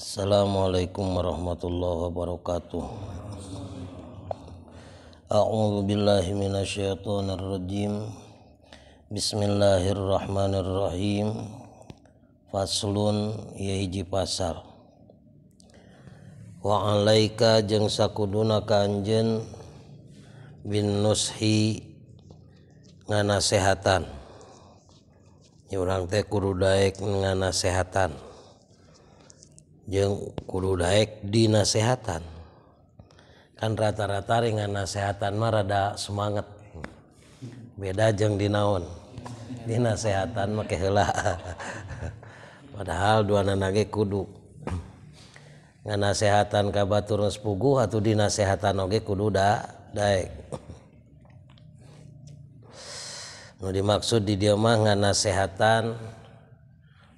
Assalamualaikum warahmatullahi wabarakatuh. A'udzu billahi minasyaitonir rajim. Bismillahirrahmanirrahim. Faslun ya hiji pasar. Wa alaika jeung sakuduna kanjen bin nushi nganasehatan. Ya teh kudu daek nganasehatan. kuduek dinaseatan kan rata-rata ringnganaseatan merada semangat beda jeng dion dinseatan make padahal dua na kudu nganaseatan kaurupugu atau dinaseatan oge kududak dimaksud di diamah nganaseatan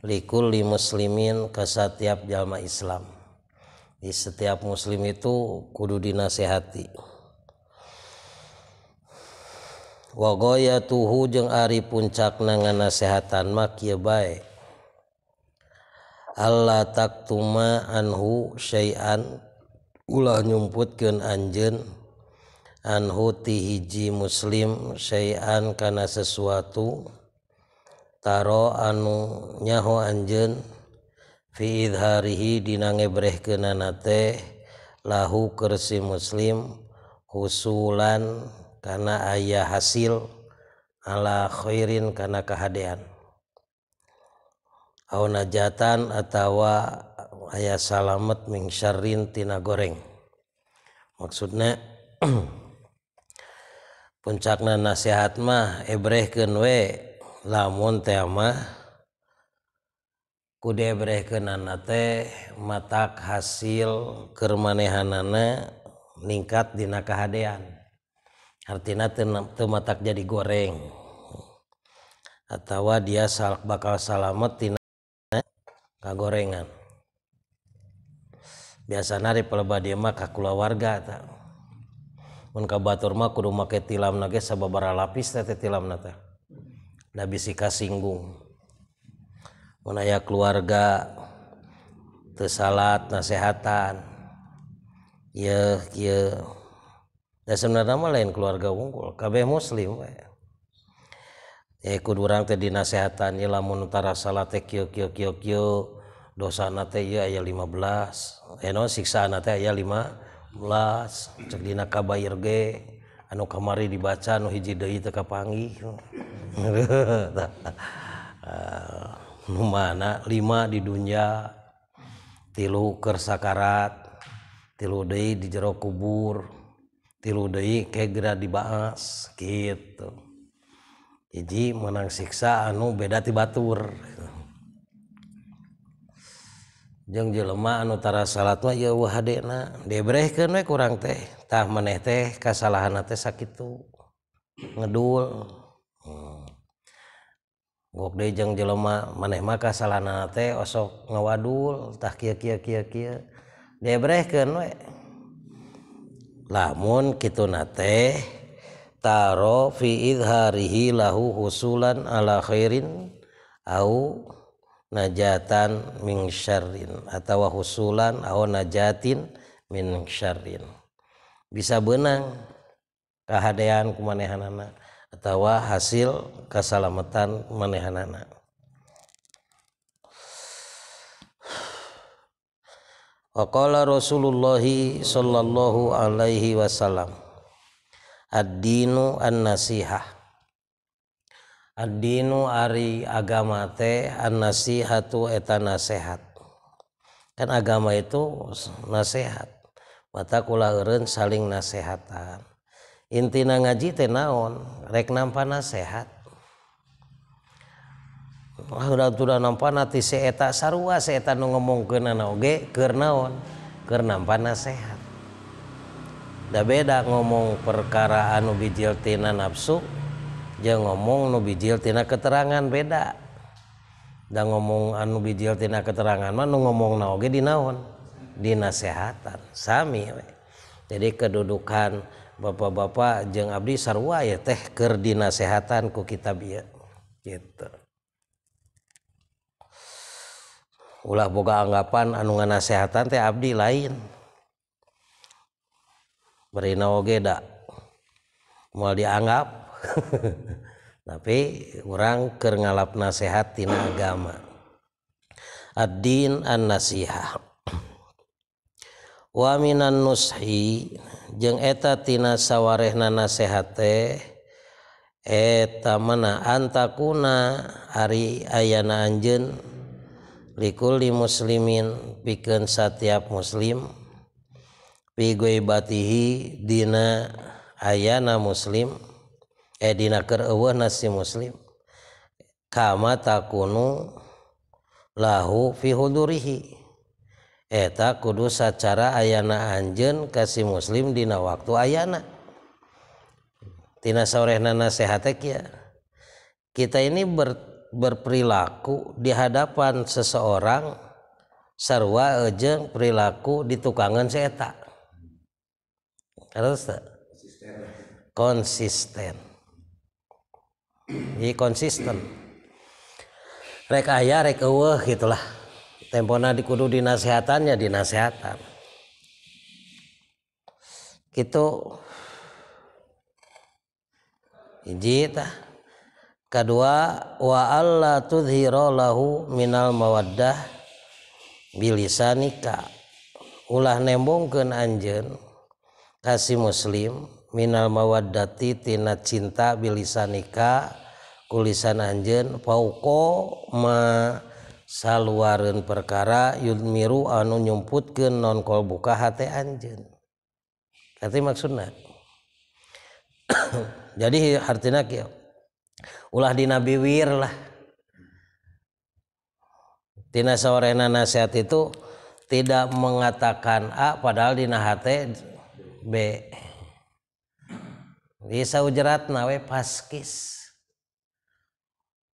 di muslimin ke setiap jalma Islam di setiap muslim itu kudu dinasehati wagoya tuhhu ari puncak nangan naseatan maia baik Allah taktuma anhu U nyputjenhiji musliman karena sesuatu o anunyaho anjen fi Harhi dinng kenate lahu kersi muslim husulan karena ayah hasil Allah khoirin karena kehaan a jatan atautawa aya salametmingyarintina goreng maksudnya puncakna nasehat mah ebrekenwe, lamun tema kude brehkeunana teh matak hasil kermanehanana ningkat dina kahadean artina teu matak jadi goreng atau dia sal bakal salamet di kagorengan biasa nari peleba dia mah kakula warga tak mun kabatur mah kudu make tilam nage sababara lapis teh tilam teh bisika singgung keluarga teralat naseatan sebenarnya lain keluarga unggulkabeh muslim tadi naseatan sala do aya 15 si 15ge kamari dibaca nu hijjihi tekapanggi uh, mana 5 di dunia tilukersakarat tilu di jero kubur tilu kegra dibahas Iji menang siiksa anu beda tibatur jelemah nutara salat kurang tehtah maneh teh kasalahan sakit itu ngedul hmm. de jele manehma kas salah na osok ngawadultah kia kia kia kia lamun na teh tahi huusulan alakhrin kau najatan min syarrin atau husulan atau najatin min syarrin bisa benang kumanehan kumanehanana atau hasil keselamatan kumanehanana Waqala Rasulullah sallallahu alaihi wasallam Ad-dinu an-nasihah Dinu Ari agamate an nasehat tuan nasehat dan agama itu nasehat matakula urenng saling naseatan intina ngaji ten naon reknammpa nasehat ah, kege naonmpa nasehat da-beda ngomong perkaraan ubiijotina nafsuk punya ngomong nubijil tina keterangan beda dan ngomong anubijil tina keterangan man ngomong nage di naon dinseatan Sami jadi kedudukan bapak-bapak jeung Abdi Sarway tehkerdinaseatanku kita bi ulah buka anggapan anungan naseatan teh Abdi lain berigeda mau dianggapan pouquinho tapi kurangker ngalap nasehati in agama Addin annasiah waminan nuhi jeung eta tina sawawaeh na nasehati eteta menaan takuna hari Ayyana Anjen likul di muslimin piken setiap muslim pigobatihi Di Ayana muslim, Eh, nasi muslim kam takunu fihita eh, Kudus secara ayana Anjen kasih muslim Dina waktu ayana nase kita ini berperilaku di hadapan seseorang serwajeng perilaku di tukangan seta konsistenti jadi konsisten rek ayah rek eueuh gitulah tempona dikudu dinasehatannya dinasehatan gitu hiji ta. kedua wa alla tudhira lahu minal mawaddah bilisanika ulah nembongkeun anjeun kasih muslim minal mawaddati tina cinta bilisanika san Anjen pauko mesalaran perkara y miru anu nymput ke nonkol buka hati Anjenhati maksud jadi arti ulah dibiwir lah nasehat itu tidak mengatakan a padahal dinah H B bisa ujerat nawe paski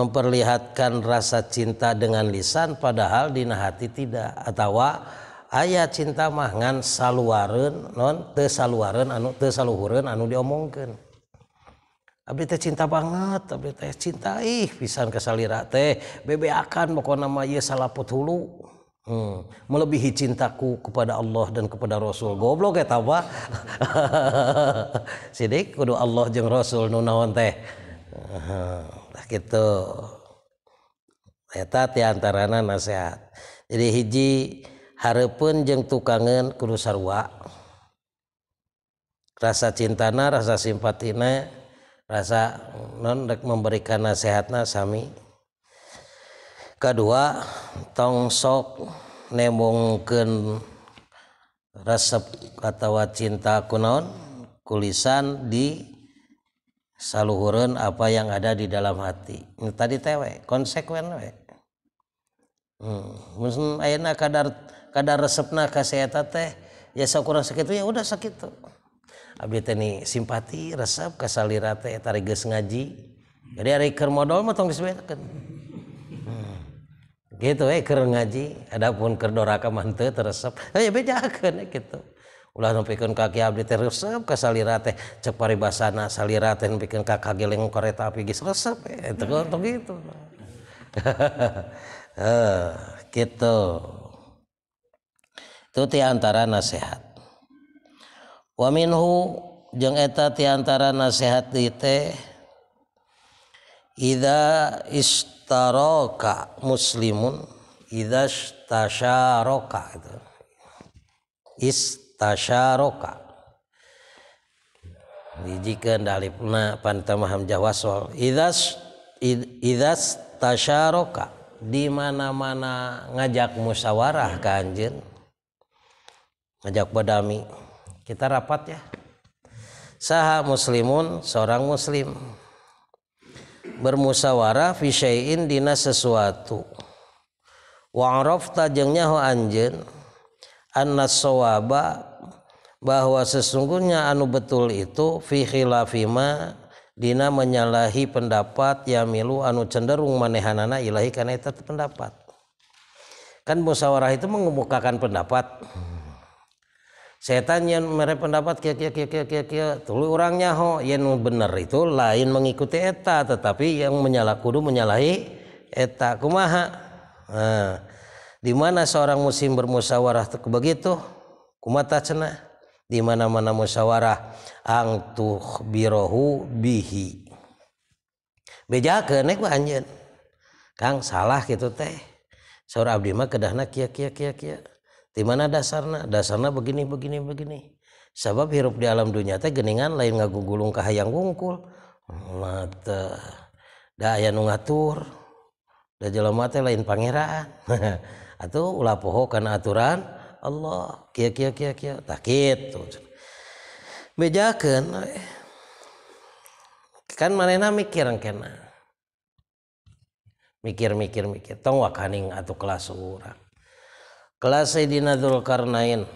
memperlihatkan rasa cinta dengan lisan padahal di hati tidak atau ayah cinta mah ngan saluaren non te saluaren anu te saluhuren anu diomongkan abdi teh cinta banget abdi teh cinta ih pisan kesalira teh akan pokok nama ieu salaput hulu hmm. melebihi cintaku kepada Allah dan kepada Rasul goblok ya apa sidik kudu Allah jeng Rasul nunawan teh itu diantarana nasehat jadi hiji Har pun jeng tukangankurusarwa rasa cintana rasa simpatina rasa non memberikan nasehat nasami kedua tongsok nem mungkin resep atautawatawa cinta kunon tulisan di salhurun apa yang ada di dalam hati tadi tewek konseku hmm, kadar kadar resep nah kasih teh ya kurang segitunya udah segitu habit ini simpati resep kesaliratetari ngaji jadi modal tong hmm, gitu ngaji Adapun kerdora kemantu terusep gitu ulah nu pikeun ka abdi teh resep ka salira teh cek paribasana salira teh nu ka kareta api geus resep eta eh, untuk gitu eh, gitu itu tiantara nasihat wa minhu jeung eta tiantara nasihat di teh Ida istaroka muslimun Ida stasyaraka itu. Ist tasyaroka dijikan dalipna pantamah hamzah wasol idas idas tasyaroka di mana-mana ngajak musyawarah ke ngajak badami kita rapat ya saha muslimun seorang muslim bermusawarah fi dina sesuatu wa arafta ho anjen anna sawaba bahwa sesungguhnya anu betul itu fi khilafima dina menyalahi pendapat yamilu anu cenderung manehanana ilahi karena itu pendapat kan musyawarah itu mengemukakan pendapat setan yang merek pendapat kia kia kia kia kia kia tulu orangnya ho yang benar itu lain mengikuti eta tetapi yang menyalah kudu menyalahi eta kumaha nah, di mana seorang muslim bermusyawarah begitu kumata cenah mana-mana musyawarah anguh birohu bihi be kenek Ka salah gitu teh seorang Abdimah kedah kia di mana dasar dasarnya begini-begini begini sabab hirup di alam dunya teh genningan lain ngagu-gulungkahaha yang ungkul ngatur udah mate lain pangeraan atau ula poho karena aturan Allah kia kia kia kia tak gitu bejakan eh. kan mana mikir kena mikir mikir mikir tong wakaning atau kelas orang kelas Sayyidina Dzulkarnain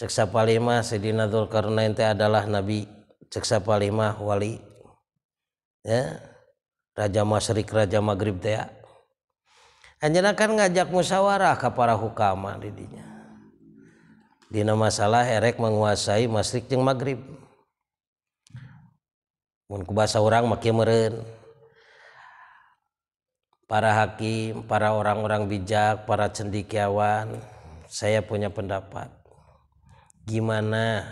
cek sapalima Sayyidina Dzulkarnain teh adalah nabi cek sapalima wali ya raja masyrik raja maghrib teh ya. Anjana kan ngajak musyawarah ke para hukama didinya. Dina masalah erek menguasai masrik yang maghrib. Mun ku orang makin meren. Para hakim, para orang-orang bijak, para cendikiawan, saya punya pendapat. Gimana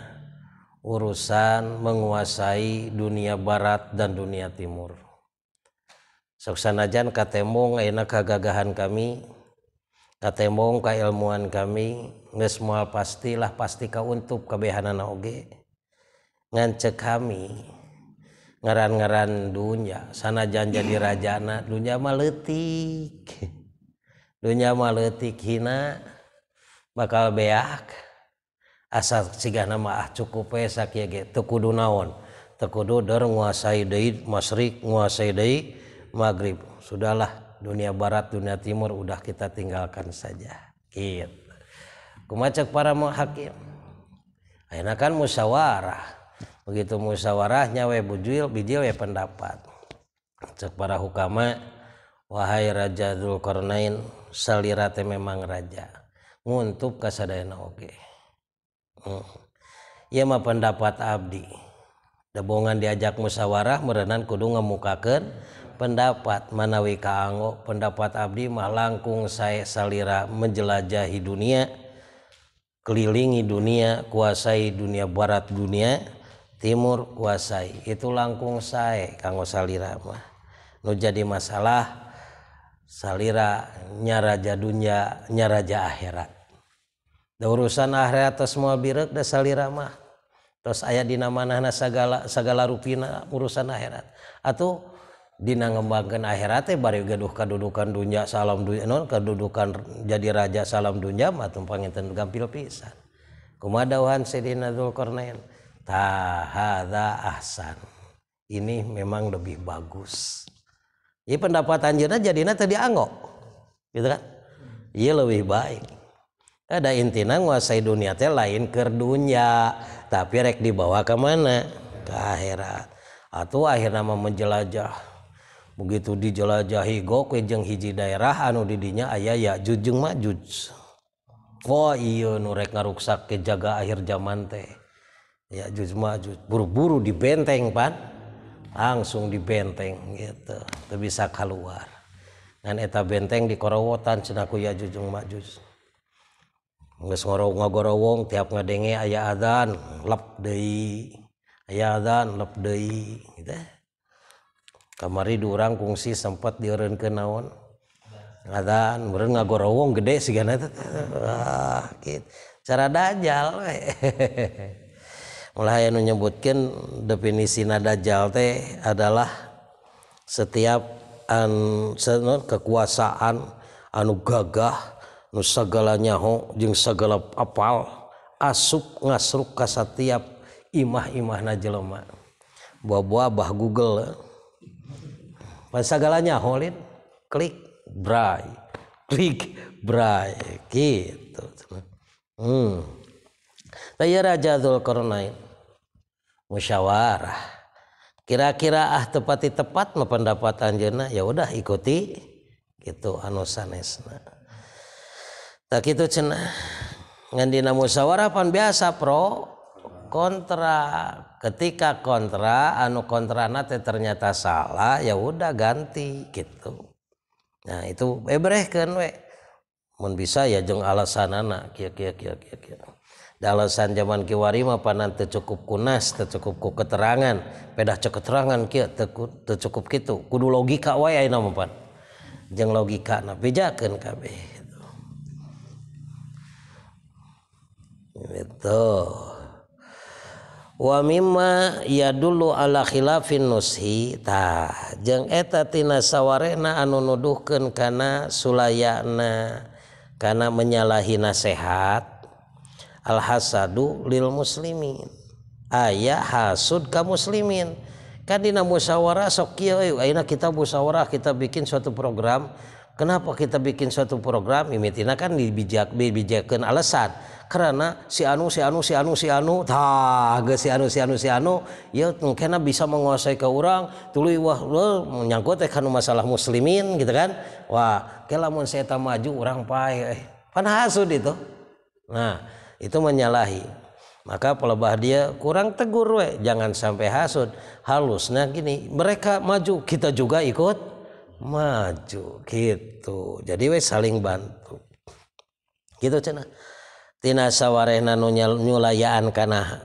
urusan menguasai dunia barat dan dunia timur? sanajan ka tembong enak kegagahan kami ka tembong ka ilmuwan kami nges muhal pasti lah pasti kau untuk kebehana naoge ngncek kami ngaran-ngeran dunya sanajanja rajana dunya maletik dunya maletik hina bakal beak asa sigah nama ah cukup pesasak tekudu naon tekududor muaaiideid masyrik muaside maghrib sudahlah dunia barat dunia timur udah kita tinggalkan saja gitu kumacak para hakim akhirnya kan musyawarah begitu musyawarahnya we bujil bijil we pendapat cek para hukama wahai raja dulkornain, salirate memang raja nguntup kasadayana oke hmm. ya mah pendapat abdi debongan diajak musyawarah merenan kudu ngemukakan pendapat manawi kaanggo pendapat abdi mah langkung saya salira menjelajahi dunia kelilingi dunia kuasai dunia barat dunia timur kuasai itu langkung saya kanggo salira mah nu jadi masalah salira nyaraja dunia nyaraja akhirat da urusan akhirat atas semua birek da salira mah terus ayat di nama segala segala rupina urusan akhirat atau Dina ngembangkan akhirat bari gaduh kedudukan dunia salam dunia non kedudukan jadi raja salam dunia mah panginten gampil pisan kumadauhan Sayyidina kornel tahada ahsan ini memang lebih bagus ini pendapat anjirna jadinya tadi angok gitu kan iya lebih baik ada intina nguasai dunia teh lain ke dunia tapi rek dibawa ke mana ke akhirat atau akhirnya mau menjelajah begitu dilajahi go kujeng hiji daerah anu didinya aya ya jujeng maju kok iyo nurrek ngarukak ke jaga akhir zaman teh ya ju maju buru-buru di benteng pan angsung dienteng gitu ke bisa keluar dan eta benteng di koawatan senaku ya jujung maju ngo ngagoro wong tiap ngedenge aya adzan lepde ayazan lebihdei Kamari Durang kugsi sempat diuren kenaongo won gede ah, cara dajjal mulai menyebutkan definisi nadajallte adalah setiap kekuasaan anu gagah nusagala nyahong jeung segelap apal asuk ngasruk kas setiap imah-imah najjeloman buah-buah bahh Google untuk eh. segalanya holin klik bra klik bra hmm. jadul musyawarah kira-kira ah tepati tepat mau pendapatan jenah ya udah ikuti gitu anusanna tak itu cenangandina musyawapan biasa Pro konttra apa ketika kontra anu kontra nate ternyata salah ya udah ganti gitu nah itu kan we mun bisa ya jeng alasan anak kia kia kia kia da alasan zaman kiwari mah panan teu cukup kunas teu cukup ku keterangan pedah cek keterangan kia teu cukup kitu kudu logika wae ayeuna mah pan jeung logika na bejakeun kabeh itu. gitu. gitu. wamima yad alaila nuhitah je eta tina sawawa na anunuduhken kana sulaynakana menyalahi nasehat alhahu lil muslimin. Ay hasud kamu muslimin Kadina buswa so eh, aina kita busyawarah kita bikin suatu program, Kenapa kita bikin suatu program imitina kan dibijak dibijakan alasan karena si anu si anu si anu si anu tah si anu si anu si anu ya mungkin bisa menguasai ke orang tuluy wah menyangkut teh kan masalah muslimin gitu kan wah lamun saya maju orang pae eh panhasud itu nah itu menyalahi maka pelebah dia kurang tegur we jangan sampai hasud halusnya gini mereka maju kita juga ikut maju gitu jadi weh saling bantu gitu cena tin sawawaeh nanu nya nylayanaan karena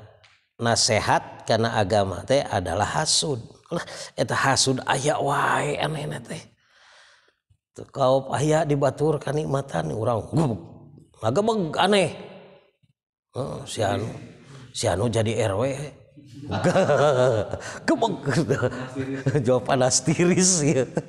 nasehat karena agama teh adalah hasud laheta hasud aya wa aneh teh kau ayaah dibaturkan nikmatan orang anehu jadi erwiris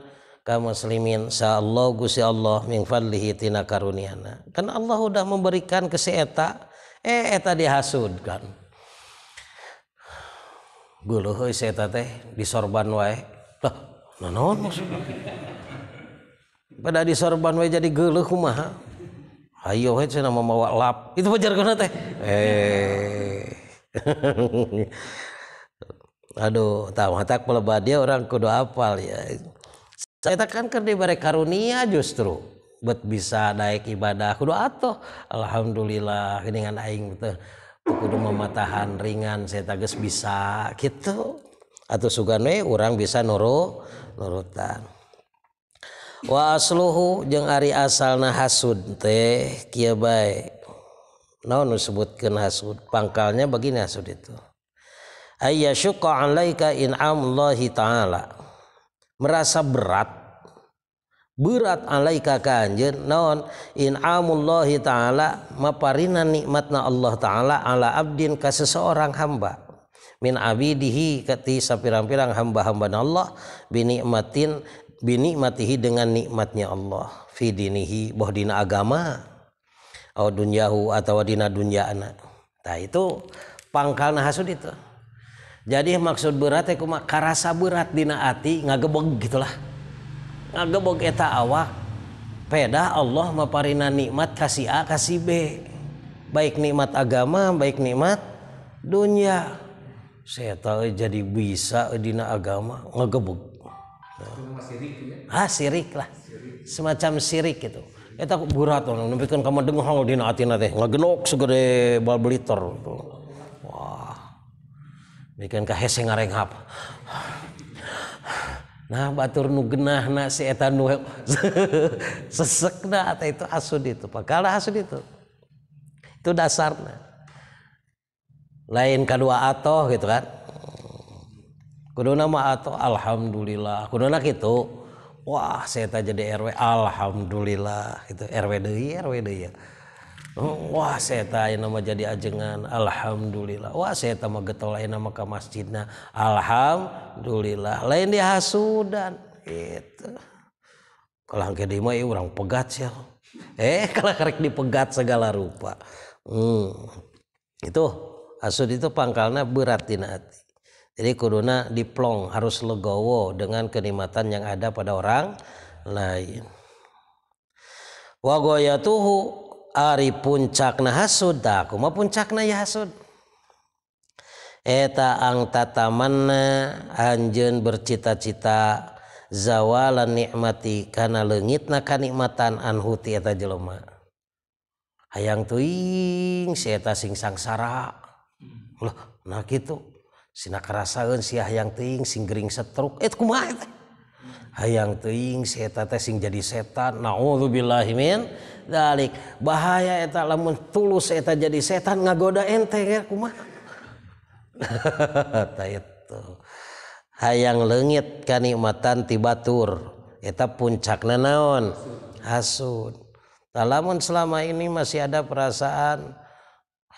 kaum muslimin insyaallah Gusti Allah min fadlihi tina karuniana kan Allah sudah memberikan ke si eta eh eta dihasud kan guluh euy si eta teh disorban wae tah nanaon maksudna pada disorban wae jadi geuleuh kumaha ayo we cenah mawa lap itu pajarkeuna teh eh aduh tahu tak pelebah dia orang kudu apal ya saya tekankan di bare karunia justru buat bisa naik ibadah kudu atuh alhamdulillah dengan aing betul kudu mematahan ringan saya tagis bisa gitu atau sugane orang bisa nuru nurutan wa asluhu jeung ari asalna hasud teh kieu bae naon disebutkeun hasud pangkalnya begini hasud itu ayyasyqa alaika in'amullahi ta'ala merasa berat berat alaika kanjen naon inamullahi taala maparina nikmatna Allah taala ala abdin ka seseorang hamba min abidihi kati sapirang-pirang hamba-hamba Allah binikmatin binikmatihi dengan nikmatnya Allah fi dinihi boh dina agama au dunyahu atawa dina anak nah itu pangkal hasud itu maksud beratmak karasaburat dina hati ngagebog gitulah ngagebogeta awak peda Allah meparina nikmat kasih a kasih B baik nikmat agama baik nikmat dunya se jadi bisadina agamangegebogrik ah, lah semacam siirik itu aku bal belitor bikin kahese ngarenghap nah batur nu genah na si eta nu sesek na itu asud itu pakala asud itu itu dasarnya lain kedua atoh gitu kan kudu nama atoh alhamdulillah anak itu, wah saya jadi RW alhamdulillah gitu RW deui RW deui ya. Wah saya tanya nama jadi ajengan Alhamdulillah Wah saya tanya getol nama ke masjidna Alhamdulillah lain dia hasudan itu. kalau angka dia ya orang pegat sih eh kalau kerek dipegat segala rupa hmm. itu asud itu pangkalnya berat di hati jadi kuduna diplong harus legowo dengan kenikmatan yang ada pada orang lain wagoyatuhu Ari puncak na has akuma puncak na ya eta ang tata mana Anjun bercita-cita zawa nikmati karenalengit na keikmatan anhhutita je ayaang tuing seeta singangsara na gitu sinaka rasaun si yang Ting singing stroke ku hayang teing seta testing jadi setan nalahmin bahayaeta tulus saya jadi setan ngagoda ente ya kuma ha hayanglengit kenikmatan tibaturap Puncak nanaon hasun takmun selama ini masih ada perasaan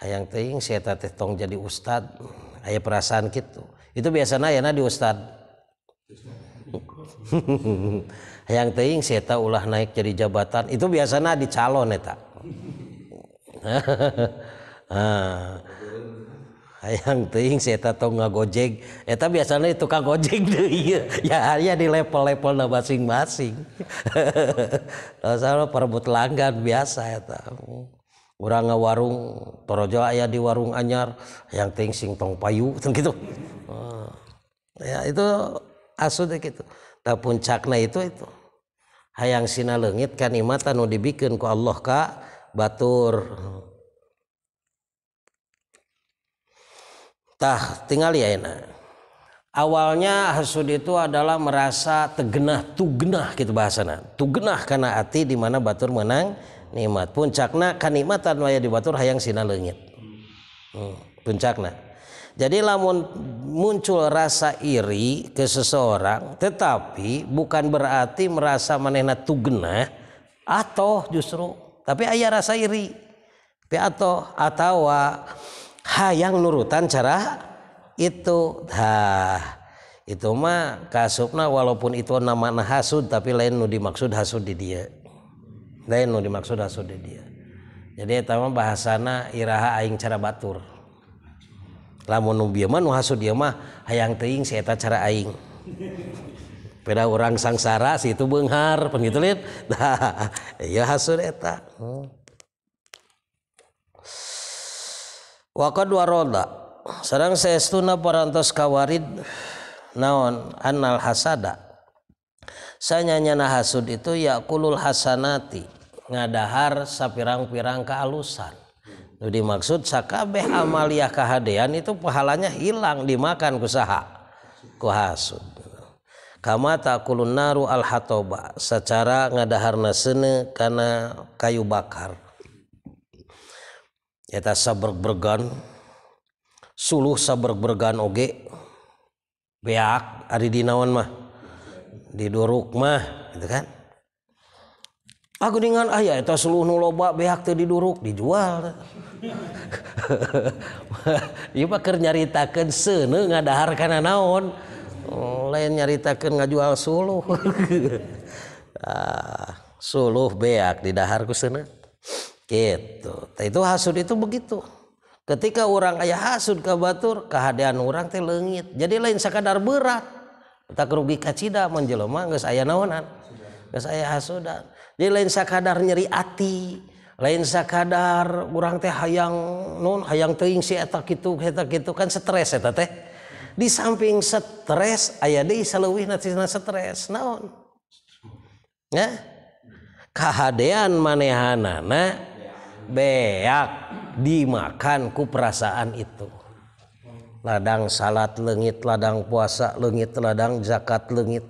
ayaang teing setatetong jadi Ustad A perasaan gitu itu biasanya di Ustad yang teing seta ulah naik jadi jabatan itu biasanya di calon eta ah. hayang teing seta tong ngagojek eta biasanya tukang gojek deh iya. ya hanya di level-level masing-masing salah perebut langgan biasa eta orang warung torojo ayah di warung anyar yang teing sing tong payu gitu ah. ya itu asud gitu tak puncakna itu itu hayang sina kan kalimat anu dibikin ku Allah ka batur tah tinggal ya enak awalnya hasud itu adalah merasa tegenah tugenah gitu bahasana tugenah karena hati di mana batur menang nikmat puncakna kanikmatan waya di batur hayang sina lengit. hmm, puncakna jadi lamun muncul rasa iri ke seseorang tetapi bukan berarti merasa manehna tugena atau justru tapi ayah rasa iri tapi atau atau hayang nurutan cara itu dah itu mah kasupna walaupun itu nama hasud tapi lain nu dimaksud hasud di dia lain nu dimaksud hasud di dia jadi itu bahasana iraha aing cara batur ubi aya teingeta caraing padada orang sangsara si itu Benghar penlin roda Se sayas kawarid naon anal hasadasanyanya na hasud itu yakulul Hasanati ngadahar sapirang-pirang ke alusan dimaksudskabeh aliaah kehaan itu pahalanya hilang dimakan ku usaha kuhas kamkulu naru al-hatoba secara ngadahana sene karena kayu bakar ya sa suuh sabar beran Oge beak Aridinawan mah diduruk mah itu kan dengan ayaah itu lobak be tuh diduk dijual bak nyaritakan sene ngadahar karena naon oh, lain nyaritakan ngajual suluh ah, suluh beak didharku sene itu has itu begitu ketika orang ayah hasut ka batur keadaan orang tehlengit jadi lain seadaar berat en tak rugi kacita menjelo mang aya naan saya hasan lensa kadar nyeri hati lensa kadar kurang teh hayang non hayangtuing si gitu gitu kan stress di samping stress aya di luh na stress kehaan manehan beak dimakanku perasaan itu ladang salat legit ladang puasa legit ladang zakatlengit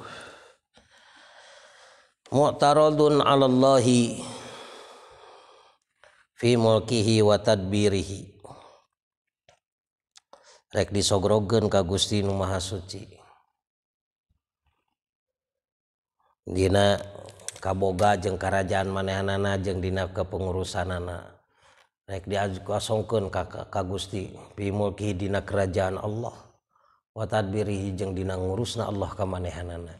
adhigrogengustici kaboga jeung kerajaan manehanana jeungng dina kepengurusansti kerajaan Allah watadbirihi jeungng dina ngurus na Allah ke manhanana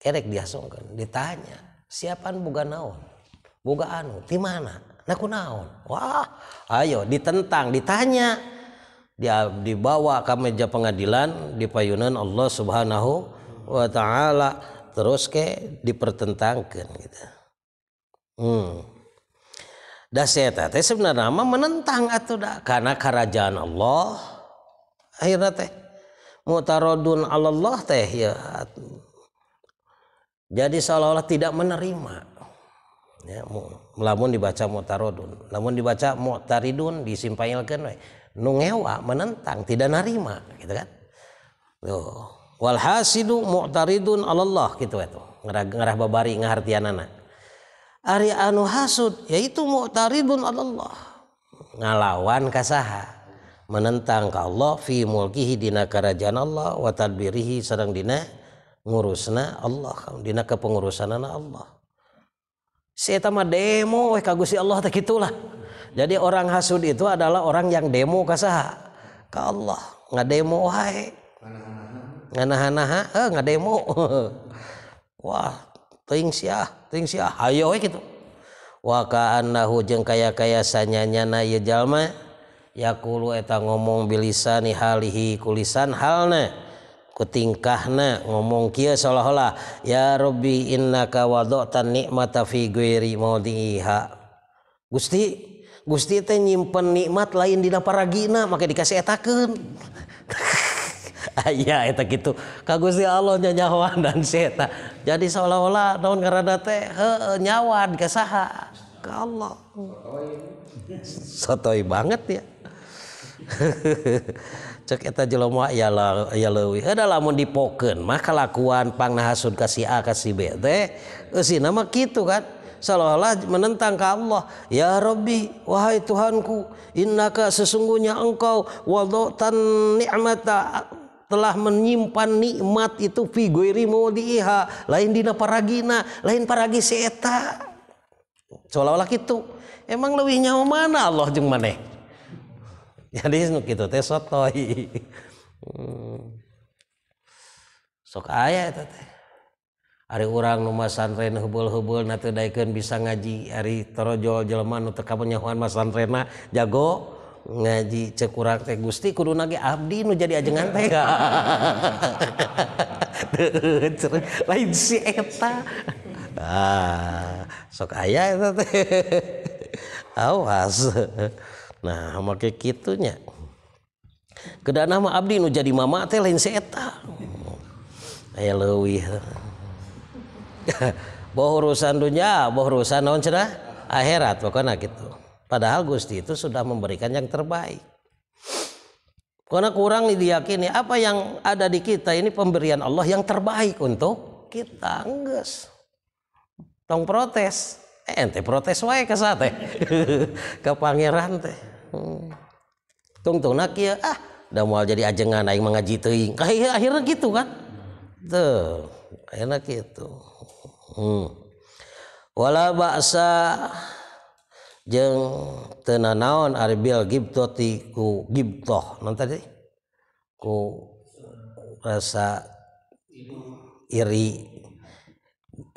kerek diasongkan ditanya siapaan boga naon boga anu di mana naku naon wah ayo ditentang ditanya dia dibawa ke meja pengadilan di payunan Allah Subhanahu wa taala terus ke dipertentangkan gitu hmm dah saya teh sebenarnya mah menentang atau dah karena kerajaan Allah akhirnya teh mutarodun Allah teh ya jadi seolah-olah tidak menerima ya melamun dibaca mutarodun lamun dibaca mutaridun disimpailkan nungewa menentang tidak narima gitu kan tuh wal hasidu mu'taridun Allah gitu itu ngerah, ngerah babari ngahartianana ari anu hasud yaitu mu'taridun Allah ngalawan kasaha menentang ka Allah fi mulkihi dina kerajaan Allah wa tadbirihi sareng dina ngurus na Allahdina kepengurusan Allah demo Allah itulah jadi orang hasud itu adalah orang yang demo kasaha ke Allah nggak demo demo Wah waka hung kaya kayasanya nya nalma yakuluang ngomong bil bisa nih hahi kulisan hal ke tingkahna ngomong ki seolah-olah ya Robby Innakawadotan nikmata figueha Gusti Gusti teh nyimpen nikmat lain di paragina maka dikasih etaken Ayahak gitu Ka Gusti Allahnya nyawa dan seta jadi seolah-olah daun kedate nyawa gasaha kalau sotoy banget ya he cek eta jelema ya la ya leuwih ada lamun dipokeun mah kalakuan pangnahasud ka si A ka si B teh eusina mah kitu kan seolah-olah menentang ke Allah ya Rabbi wahai Tuhanku innaka sesungguhnya engkau wadotan ni'mata telah menyimpan nikmat itu figurimu diiha lain dina paragina lain paragi si eta seolah-olah gitu emang lebih nyawa mana Allah jeung maneh soka aya mm. Ari urang Nuren hubhuken bisa ngaji Arijo Jeman kamunya Mas Rena jago ngaji cekurang teh Gusti kudu na Abdi Nu jadi ajengan ah, so aya awas nah maka kitunya Kedah nama abdi nu jadi mama teh lain seeta aya leuwih boh urusan dunia boh urusan naon cenah akhirat pokoknya gitu padahal Gusti itu sudah memberikan yang terbaik karena kurang diyakini apa yang ada di kita ini pemberian Allah yang terbaik untuk kita enggak tong protes protes wa ke Pangeran tehtung hmm. ah, jadi aji gitu kan enak ituwala hmm. bahasa je tena naon Aribilto tiikuto rasa iri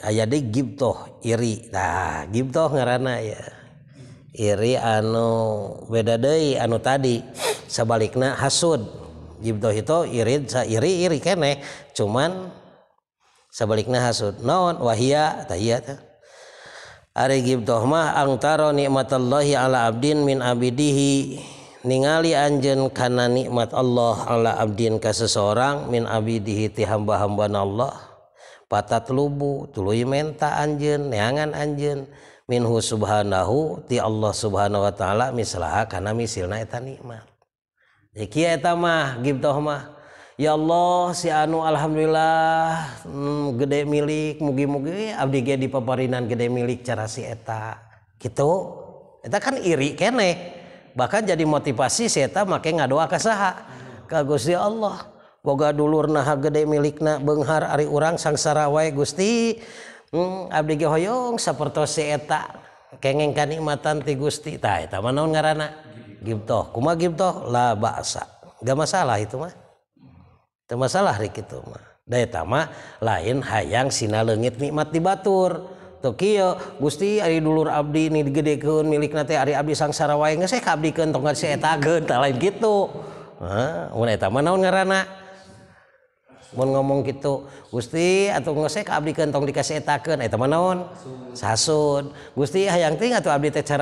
aya di Gibto iribtonger ya iri anu beda anu tadi sebalik na hasutbto itu irit saya iri-iri keeh cuman sebaliknya has naonwahiyatah Aribto mah ang nikmatallahhi aladin min Abidihi ningali anjenkana nikmat Allah Allah abdin ka seseorang min abidihi tihamba-hamban Allah patat lubu tuluy menta anjen, neangan anjen. minhu subhanahu ti Allah subhanahu wa ta'ala mislaha karena misilna eta nikmat jadi ya, kia eta mah gibtoh mah ya Allah si anu alhamdulillah hmm, gede milik mugi-mugi abdi ge di paparinan gede milik cara si eta gitu eta kan iri kene bahkan jadi motivasi si eta make ngadoa ka saha ka Gusti Allah punya Boga dulur naha gede milik na Benghar Ari urang Ssara wa Gusti hmm, Abdihoyong seeta kegkan nikmatan ti Gusti na ngarantoma gitulah bahasa nggak masalah itu mah itu masalah Rick mah tama lain hayang Sina legit nikmat di Batur Tokyo Gusti A dulur Abdi gede milik na Ari Ab sang wai seh lain gitu mulai na ngaranak ngomong gitu Gusti atau ngo dikentong dikasikenudstiang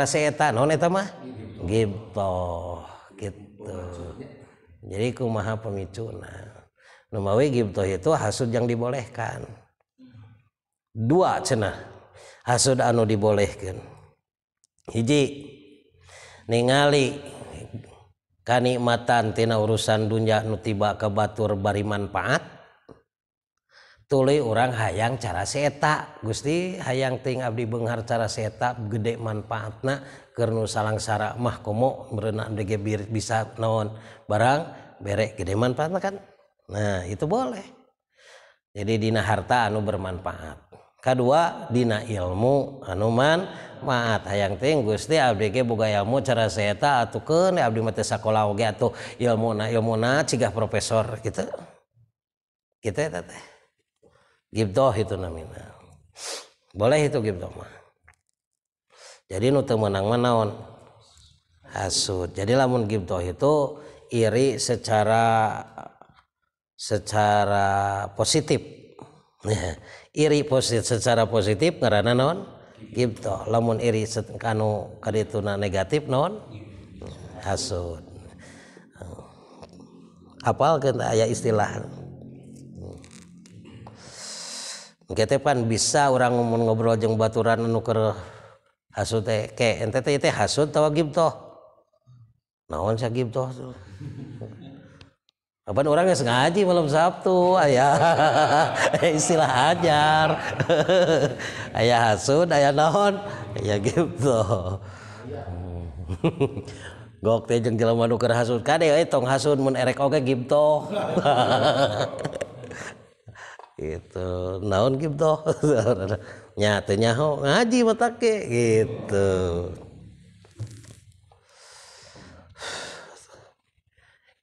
setan jadiku maha pemicuwi gitu itu has yang dibolehkan dua cena has anu dibolehkan hiji ningali kenikmatantina urusan dunya nutiba ke batur bari manfaat untuk tule orang hayang cara seta Gusti hayang ting Abdi Benghar cara seta gede manfaatna kernu sara mah komo berenang dege bisa naon barang berek gede manfaatna kan nah itu boleh jadi dina harta anu bermanfaat kedua dina ilmu anu man maat hayang ting Gusti abdi ge boga ilmu cara seta atau atukeun abdi mah teh sakola oge na ilmu na cigah profesor gitu gitu teteh gibdoh itu namanya boleh itu gibdoh mah jadi nu menang menaon hasud jadi lamun gibdoh itu iri secara secara positif iri positif secara positif karena non gibdoh lamun iri kanu kadituna negatif non hasud apal kan ayah istilah punya ketepan bisa orang ngong ngogobrol je baturan nuker hasut kent hasutto naonto orang ngaji belum Sabtu ayaah eh, ha istilah hajar ayaah hasut ayaah naon gong hasut ka eh, tong hasun erek oke gituto gitu naon gitu nyatanya nyaho ngaji matake gitu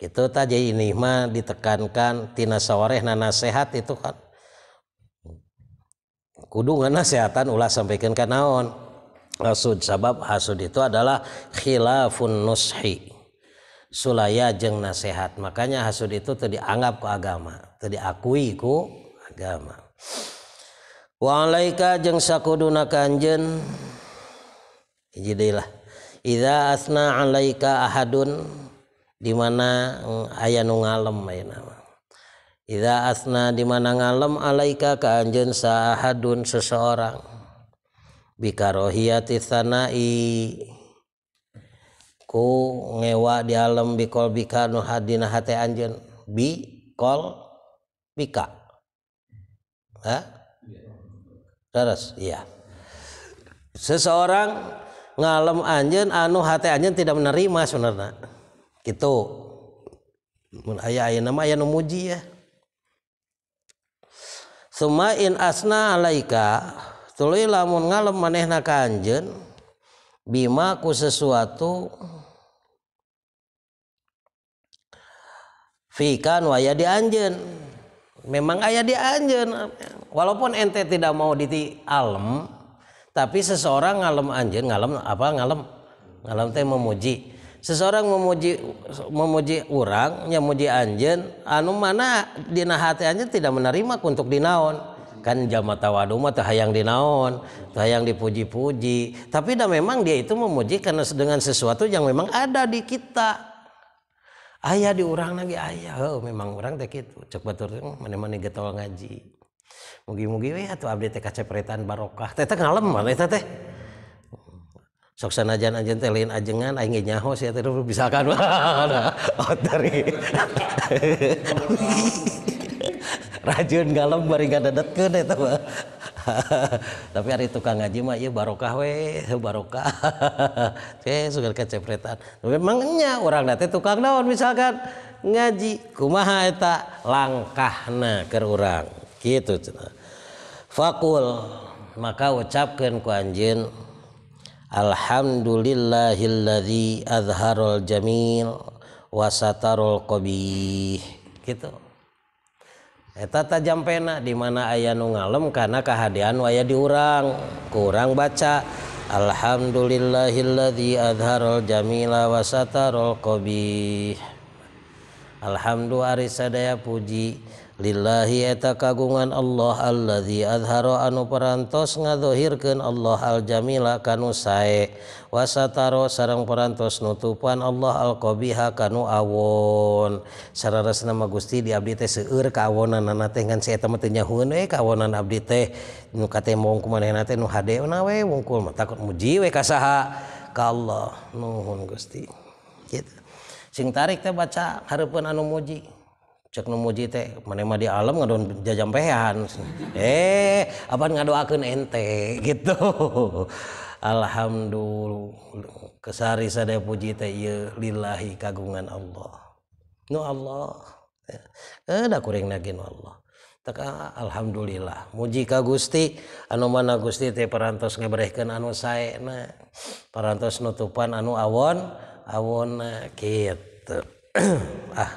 itu tadi ini mah ditekankan tina sawareh nana sehat itu kan kudu nasehatan ulah sampaikan ke naon hasud sabab hasud itu adalah khilafun nushi sulaya jeng nasehat makanya hasud itu tadi anggap ku agama tadi akui ku ma walaika jengsakuuna Anjen jadilah Ida asna alaika Ahadun dimana aya nu ngalem main nama I asna dimana ngalem Alaika ke Anjen sah Hadun seseorang bika rohhi sana ku ngewa di alam bikol bika nohadinahati Anjen bikol pika Hah? Terus, iya. Seseorang ngalem anjen anu hati anjen tidak menerima sebenarnya. Gitu. Mun aya aya nama aya nu muji ya. Suma in asna alaika tuluy lamun ngalem manehna ka anjen, bima ku sesuatu fikan waya di anjen memang ayah dia anjen walaupun ente tidak mau diti alam tapi seseorang ngalem anjen ngalem apa ngalem ngalem teh memuji seseorang memuji memuji orang yang muji anjen anu mana dina hati anjen tidak menerima untuk dinaon kan jama tawadu mah teh hayang dinaon teh hayang dipuji-puji tapi dah memang dia itu memuji karena dengan sesuatu yang memang ada di kita diurang lagi ayaah memang orang de cepet tur man-long ngaji mu-ugi atau kaceppretan barokah nga soksana ajan-jenlin ajengan anginnya hoskan dari Rajin galem bari gadadetkeun eta mah. Tapi hari tukang ngaji mah ieu iya barokah we, barokah. Teh sugan kecepretan. Memang nya urang teh tukang naon misalkan ngaji kumaha eta langkahna keur urang. Kitu cenah. Fakul maka ucapkan ku anjeun Alhamdulillahilladzi azharul jamil wasatarul qabih. Gitu. tataam pena dimana aya nu ngalem karena kehaan waya diurang kurang baca Alhamdulillaillahi Adharol Jamila Wasata Rokobi Alhamdul Ariadaa Puji. illahieta kagungan Allah allahi adharro anu perantos ngadohirkan Allah Al Jamila kane was taro sarang perantos nuutupan Allah alqbiha kanu awon sa Ra nama Gusti di seueur kawonan anak dengan senya hun kawonan abdi nugkulut muji kasaha kalau Nuhun Gusti sing tarik teh baca Harpan anu muji numuji te manema di alam nga jajanpehan de eh, apa nga doakken ente gitu Alhamdul kesari sade puji te llahi kagungan Allah nu Allahre nagin Allah teka eh, ah, alhamdulillah muji ka Gusti anu mana Gusti te perantos ngebraihken anu sa perantos nutupan anu awon awon ah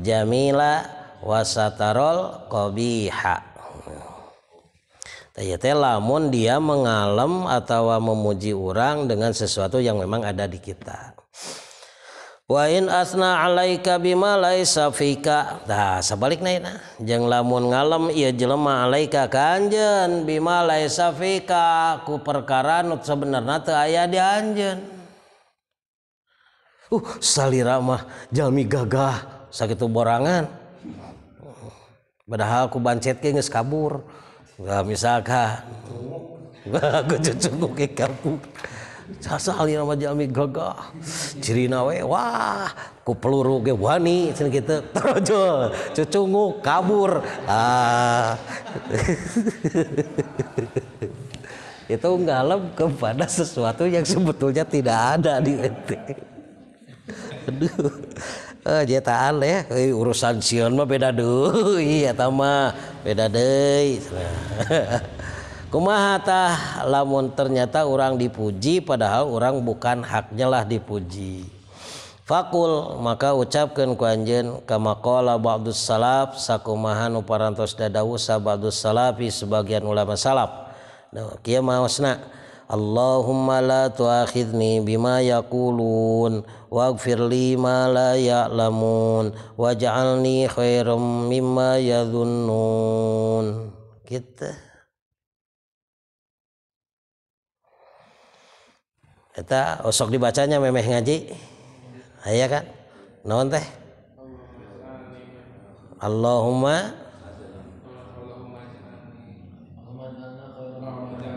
jamila wasatarol kobiha teh lamun dia mengalem atau memuji orang dengan sesuatu yang memang ada di kita wa in asna alaika bima laisa fika tah sebaliknya na jeung lamun ngalem ieu jelema alaika kanjen bima laisa fika ku perkara nu sebenarna teu aya di anjeun uh salira mah jalmi gagah sakit borangan padahal ku bancet ke nges kabur nah, misalkan aku cucuk ke kabur Sasa halina nama jami gagah Ciri nawe wah ku peluru ge wani cina kita terojol cucungu kabur ah itu ngalem kepada sesuatu yang sebetulnya tidak ada di ente. Aduh. jetaanleh urusan siped kumaah lamun ternyata orang dipuji padahal orang bukan haknyalah dipuji fakul maka ucapkan kuanjen kam makabab salaaf sakumahan uparans dadaabadu salapi sebagian ulama salap mauna Allahumma la tuakhidni bima yakulun waghfir li ma la ya'lamun waj'alni khairan mimma yadhunnun kita gitu. kita osok dibacanya memeh ngaji ayah kan teh Allahumma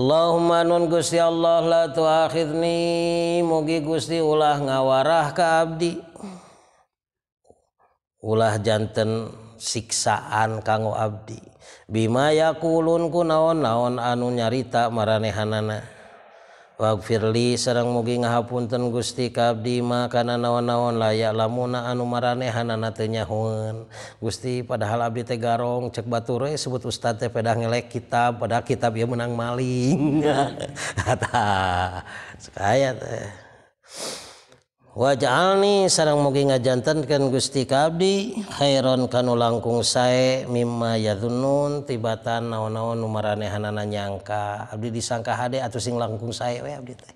Allah manun gustya Allah la tuhimi mugi guststi ulah ngawarah ka abdi Ulahjannten siksaan kanggo abdi bimaya kulun ku naon-naon anu nyarita maranehanana. Firly sarang mogi ngahapun ten Gustikab dima nawan-naon layak lamun naan numane han natenya ho Gusti padahal garong cek Bau sebut Ustad pedang ngelek kitab pada kitab dia menang maling Hahakaya Waj'alni sarang mugi ngajantankan Gusti kabdi abdi khairon kanu langkung saya, mimma yadunun tibatan naon-naon nu nyangka abdi disangka hade atau sing langkung saya, we abdi teh.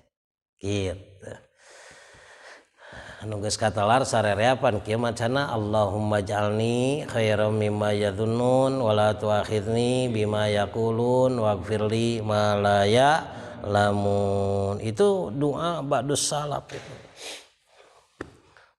Gitu. Anu geus katalar sarereapan kiamat sana Allahumma ja'alni khairan mimma yadunun wala tuakhidni bima yakulun waghfirli malaya lamun. Itu doa ba'dus salaf itu.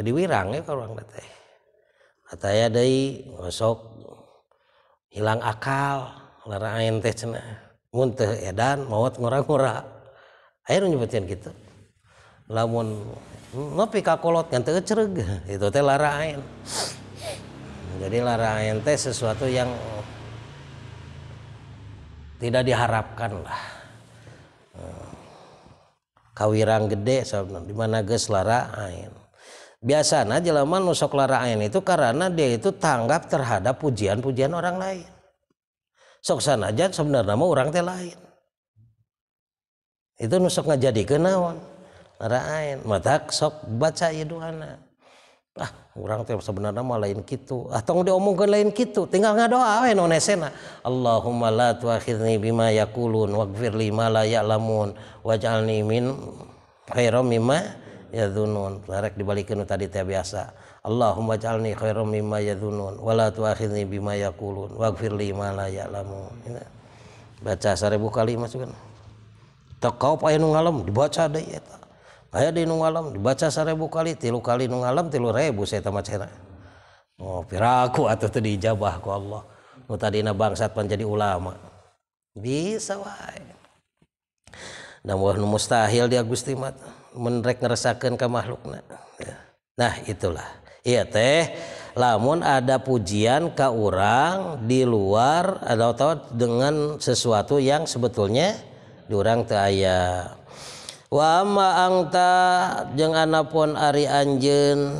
jadi wirang ya kalau orang teh katanya dari masuk hilang akal larang ayen teh cina muntah edan mawat ngora-ngora akhirnya nyebutin gitu lamun ngopi kakolot kan cereg itu teh lara ayen jadi lara ayen teh sesuatu yang tidak diharapkan lah kawirang gede sabna di mana geus lara ayen Biasa biasanya jelema nusok laraan itu karena dia itu tanggap terhadap pujian-pujian orang lain sok sana aja sebenarnya mau orang teh lain itu nusok ngajadi kenawan laraan mata sok baca iduana ah orang teh sebenarnya mau lain gitu ah omong ke lain gitu tinggal ngadoa we nu Allahumma la tuakhirni bima yakulun waghfir lima layak lamun ya'lamun waj'alni min khairam Ya yadhunun Lerek dibalikin tadi teh biasa Allahumma ja'alni khairam mimma yadhunun wa la tu'akhidni bima yaqulun waghfir li ma la baca seribu kali masukkan tekau aya nu ngalam dibaca ya eta aya di nu dibaca seribu kali tilu kali nu ngalam tilu rebu saya tamat cina oh piraku atau tadi dijabah ku Allah nu tadina bangsat menjadi ulama bisa wae dan wah mustahil dia Gusti mata menrek ngerasakan ke makhlukna ya. nah itulah iya teh lamun ada pujian ke orang di luar atau, atau dengan sesuatu yang sebetulnya di orang teaya wa amma angta jeng anapun ari anjen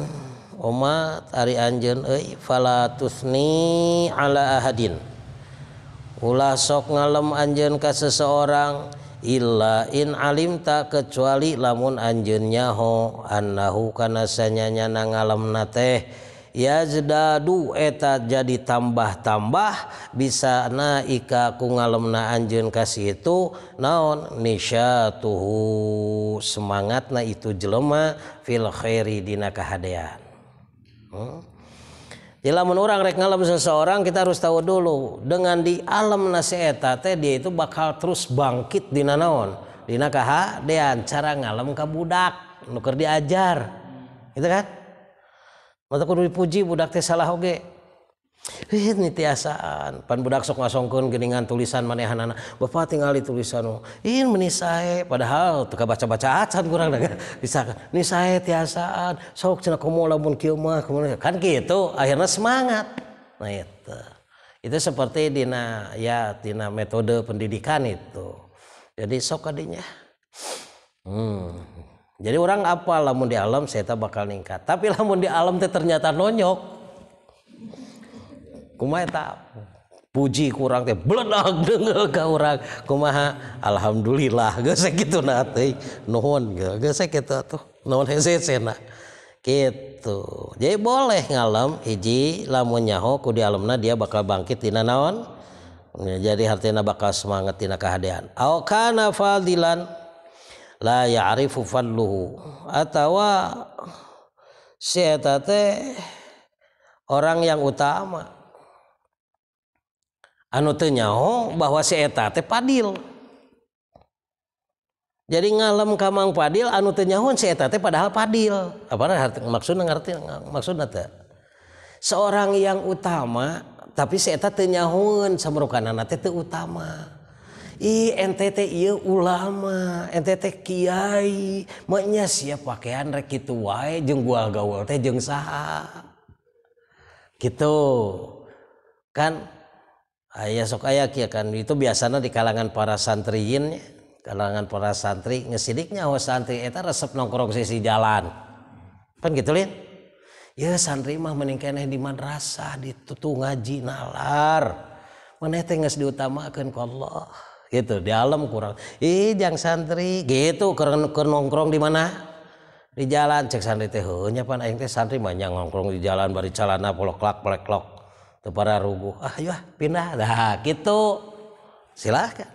oma ari anjen. euy falatusni ala ahadin ulah sok ngalem anjen ke seseorang Illain Alim tak kecuali lamun anjunnya ho anhu kan nasanyanya na ngalemna teh ya Zeda du eteta jadi tambah-tambah bisa na ika ku ngalemna anjun kasih itu naon Niya tuhhu semangat Nah itu jelemah filkhi dina kehaan hmm? menrangrek ngalam seseorang kita harus tahu dulu dengan di alam naseeta dia itu bakal terus bangkit di nanoon Dikahha decara ngalam ka budak nuker diajar itu kan mata puji budak Tesala hoge ini tiasaan pan budak sok ngasongkeun geningan tulisan manehanana bapak tinggal di tulisan in menisai, padahal teu baca-baca acan kurang dengar bisa ni sae tiasaan sok cenah komo lamun kieu mah kan gitu akhirnya semangat nah itu itu seperti dina ya dina metode pendidikan itu jadi sok kadinya hmm. jadi orang apa lamun di alam saya bakal ningkat tapi lamun di alam teh ternyata nonyok kumaha eta puji kurang teh bledag deungel ka urang kumaha alhamdulillah geus sakituna teh nuhun geus sakitu atuh nuhun hesesena gitu jadi boleh ngalam hiji lamun nyaho ku di alamna dia bakal bangkit dina naon ya, jadi hartina bakal semangat dina kahadean au kana fadilan la ya'rifu fadluhu atawa si orang yang utama An tenya bahwa se pad jadi ngalam kamang padil anu tenyahun padahal padil maksud ngerti maksud seorang yang utama tapi seeta tenyahun seberukanan itu utamat ulama NTT Kiainya siap pakaian gitu kan so kayak kan itu biasanya di kalangan para santriin kalangan para santri ngesidik nyawa santri kita resep nongkrong sisi jalan kan gitulin ya santri mah meningka diman rasa diut ngaji nalar meneh diutamakan Allah gitu di alam kurang jang santri gitu ke nongkrong di mana di jalan cek santrinya santri banyak ngongkrong di jalan bari jalanpololak black klok para ruguh ayo ah, pin gitu silahkan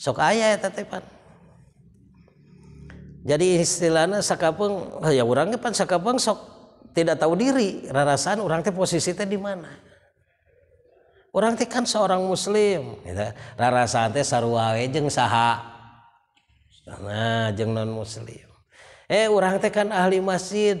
soka ayah jadi istilahnya Sakapung depan eh, Saung so tidak tahu diriasan orangnya posisinya di mana orang tekan seorang muslimrasje nonmus eh orang tekan ahli masjid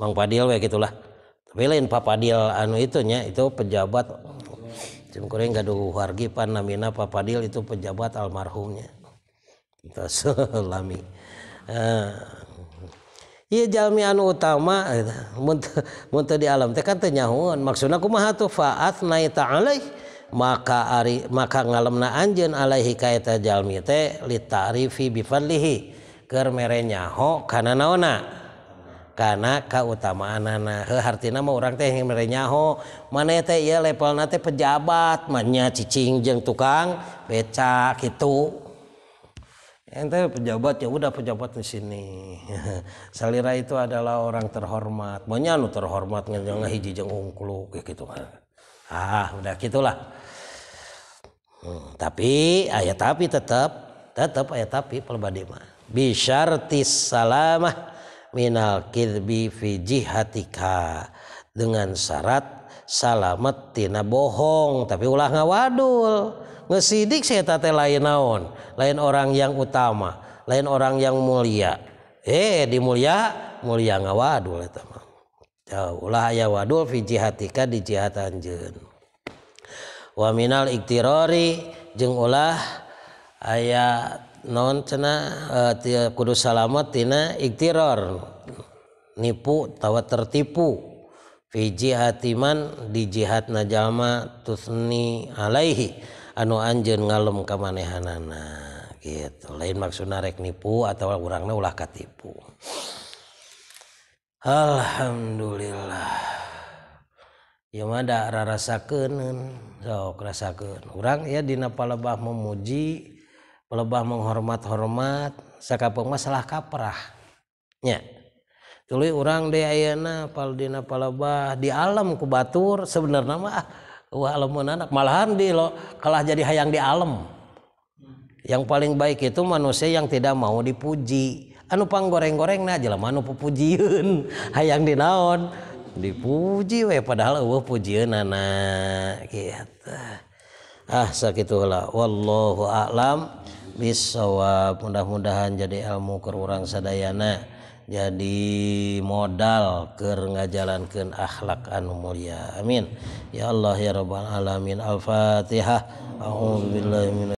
Mang Padil ya gitulah tapi lain Pak Padil anu itunya itu pejabat Cim kuring gaduh wargi pan namina Pak Padil itu pejabat almarhumnya Kita selami. Eh, iya jalmi anu utama gitu. muntah di alam teh kan teh Maksudnya maksudna kumaha tuh faat naita alaih maka ari maka ngalemna anjeun alaihi ka eta jalmi teh litarifi bifadlihi keur mere nyaho karena naona karena keutamaan anak hartina mau orang teh yang merenyaho mana ya teh ya level nate pejabat mana cicing jeng tukang becak gitu ente pejabat ya udah pejabat di sini salira itu adalah orang terhormat banyak nu terhormat ngajeng hiji jeng ungklu gitu ah udah gitulah hmm, tapi ayat tapi tetap tetap ayat tapi pelbadi mah bisyartis salamah Fijihati dengan syarat salamettina bohong tapi ulah nga waddul ngsidik setata lain naon lain orang yang utama lain orang yang mulia eh di mulia mulia nga wadul jauhlah aya wadul Fijihatika dijahhatanjun wa Minal ikhtirori jeung ulah ayat tahu non cena eh, Kudus Sallamattina ikhtir nipu tawa tertipu Fiji hatiman di jihad najjallma Tuni Alaihi anu Anj ngalem keanehan gitu lain maksud narek nipu atau kurangrang ulah katipu Alhamdulillah rasa rasa orang yadinaapa lebah memuji yang lebah menghormat-hormat Sakapung salah kaprahnya tuli urang di ah, Anapaldinapal lebah di alam kubatur sebenarnya anak maldi loh kalah jadi hayang di alam yang paling baik itu manusia yang tidak mau dipuji anu pang goreng-goreng je anu pupujiun hayang di naon dipuji we padahal puji anak ahlah wallu alam sawwa pundah-mudahan jadi ilmu ke rurang Sadayana jadi modal ke ngajalan ke akhlakanu Muria Amin ya Allah ya robbal alamin al-fatihahbil